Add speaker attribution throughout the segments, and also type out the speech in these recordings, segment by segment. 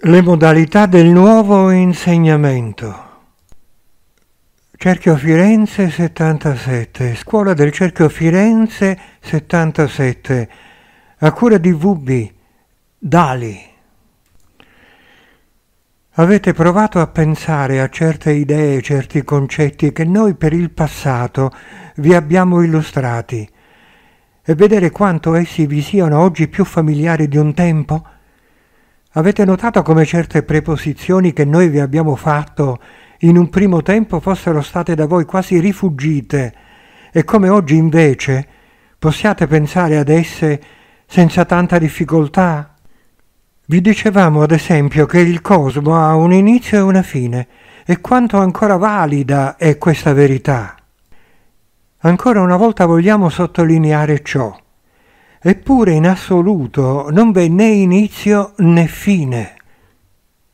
Speaker 1: Le modalità del nuovo insegnamento. Cerchio Firenze 77, Scuola del Cerchio Firenze 77, a cura di VB, Dali. Avete provato a pensare a certe idee, certi concetti che noi per il passato vi abbiamo illustrati e vedere quanto essi vi siano oggi più familiari di un tempo? Avete notato come certe preposizioni che noi vi abbiamo fatto in un primo tempo fossero state da voi quasi rifugite e come oggi invece possiate pensare ad esse senza tanta difficoltà? Vi dicevamo ad esempio che il cosmo ha un inizio e una fine e quanto ancora valida è questa verità. Ancora una volta vogliamo sottolineare ciò eppure in assoluto non v'è né inizio né fine.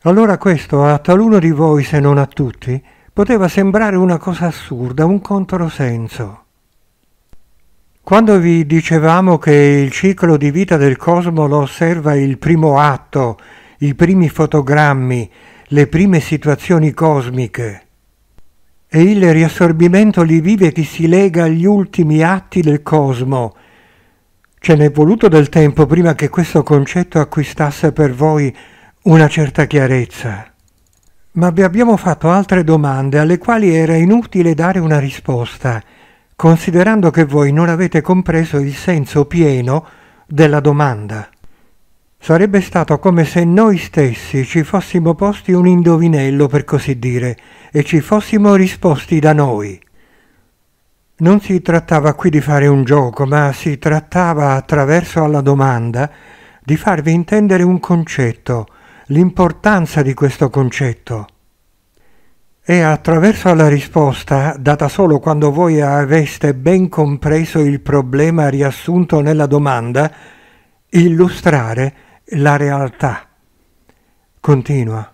Speaker 1: Allora questo a taluno di voi, se non a tutti, poteva sembrare una cosa assurda, un controsenso. Quando vi dicevamo che il ciclo di vita del cosmo lo osserva il primo atto, i primi fotogrammi, le prime situazioni cosmiche, e il riassorbimento li vive chi si lega agli ultimi atti del cosmo, Ce n'è voluto del tempo prima che questo concetto acquistasse per voi una certa chiarezza. Ma vi abbiamo fatto altre domande alle quali era inutile dare una risposta, considerando che voi non avete compreso il senso pieno della domanda. Sarebbe stato come se noi stessi ci fossimo posti un indovinello, per così dire, e ci fossimo risposti da noi. Non si trattava qui di fare un gioco, ma si trattava attraverso alla domanda di farvi intendere un concetto, l'importanza di questo concetto. E attraverso alla risposta, data solo quando voi aveste ben compreso il problema riassunto nella domanda, illustrare la realtà. Continua.